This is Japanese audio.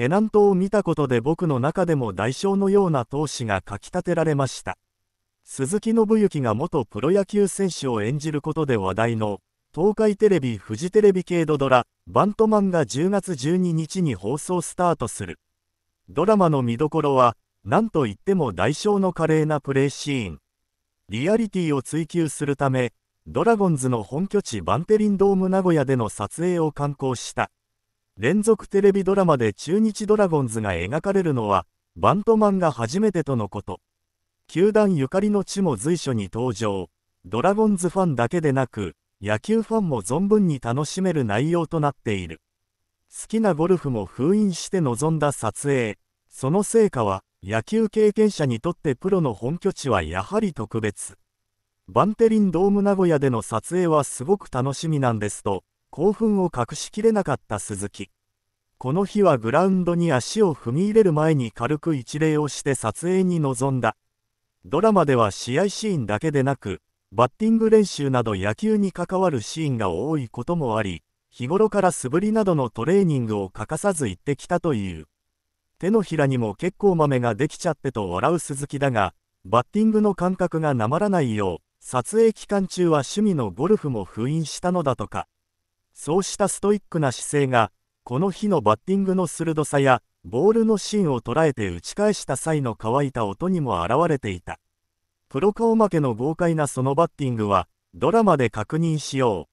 テナントを見たことで僕の中でも代償のような闘志がかき立てられました。鈴木信之が元プロ野球選手を演じることで話題の東海テレビフジテレビ系ドドラ「バントマン」が10月12日に放送スタートするドラマの見どころは何といっても代償の華麗なプレーシーンリアリティを追求するためドラゴンズの本拠地バンテリンドーム名古屋での撮影を敢行した連続テレビドラマで中日ドラゴンズが描かれるのは、バントマンが初めてとのこと。球団ゆかりの地も随所に登場。ドラゴンズファンだけでなく、野球ファンも存分に楽しめる内容となっている。好きなゴルフも封印して臨んだ撮影。その成果は、野球経験者にとってプロの本拠地はやはり特別。バンテリンドーム名古屋での撮影はすごく楽しみなんですと、興奮を隠しきれなかった鈴木。この日はグラウンドに足を踏み入れる前に軽く一礼をして撮影に臨んだ。ドラマでは試合シーンだけでなく、バッティング練習など野球に関わるシーンが多いこともあり、日頃から素振りなどのトレーニングを欠かさず行ってきたという。手のひらにも結構豆ができちゃってと笑う鈴木だが、バッティングの感覚がなまらないよう、撮影期間中は趣味のゴルフも封印したのだとか。そうしたストイックな姿勢が、この日のバッティングの鋭さや、ボールの芯を捉えて打ち返した際の乾いた音にも現れていた。プロ顔負けの豪快なそのバッティングは、ドラマで確認しよう。